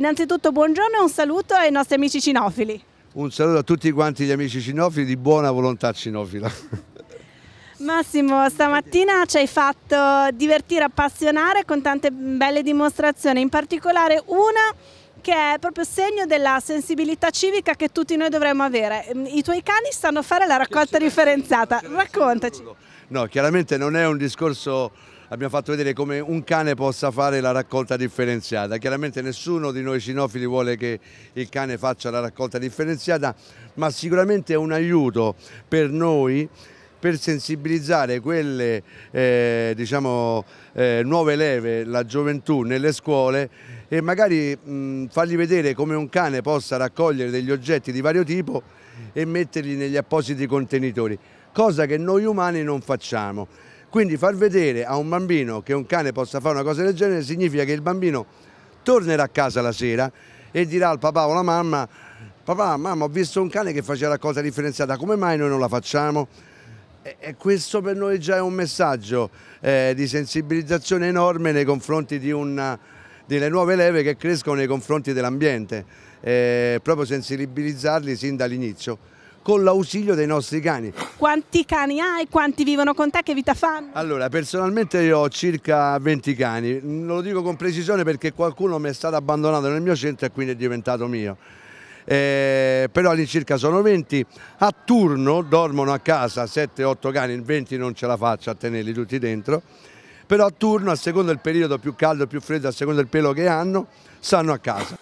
Innanzitutto buongiorno e un saluto ai nostri amici cinofili. Un saluto a tutti quanti gli amici cinofili di buona volontà cinofila. Massimo, stamattina ci hai fatto divertire, appassionare con tante belle dimostrazioni, in particolare una che è proprio segno della sensibilità civica che tutti noi dovremmo avere. Mm, I tuoi cani stanno a fare la raccolta differenziata, raccontaci. No, chiaramente non è un discorso abbiamo fatto vedere come un cane possa fare la raccolta differenziata. Chiaramente nessuno di noi cinofili vuole che il cane faccia la raccolta differenziata, ma sicuramente è un aiuto per noi per sensibilizzare quelle eh, diciamo, eh, nuove leve, la gioventù nelle scuole e magari mh, fargli vedere come un cane possa raccogliere degli oggetti di vario tipo e metterli negli appositi contenitori, cosa che noi umani non facciamo. Quindi far vedere a un bambino che un cane possa fare una cosa del genere significa che il bambino tornerà a casa la sera e dirà al papà o alla mamma papà, mamma ho visto un cane che faceva la cosa differenziata, come mai noi non la facciamo? E questo per noi già è un messaggio eh, di sensibilizzazione enorme nei confronti di una delle nuove leve che crescono nei confronti dell'ambiente, eh, proprio sensibilizzarli sin dall'inizio con l'ausilio dei nostri cani. Quanti cani hai? Quanti vivono con te? Che vita fanno? Allora, personalmente io ho circa 20 cani, non lo dico con precisione perché qualcuno mi è stato abbandonato nel mio centro e quindi è diventato mio. Eh, però all'incirca sono 20, a turno dormono a casa 7-8 cani, 20 non ce la faccio a tenerli tutti dentro però a turno, a seconda del periodo più caldo, o più freddo, a seconda del pelo che hanno, stanno a casa.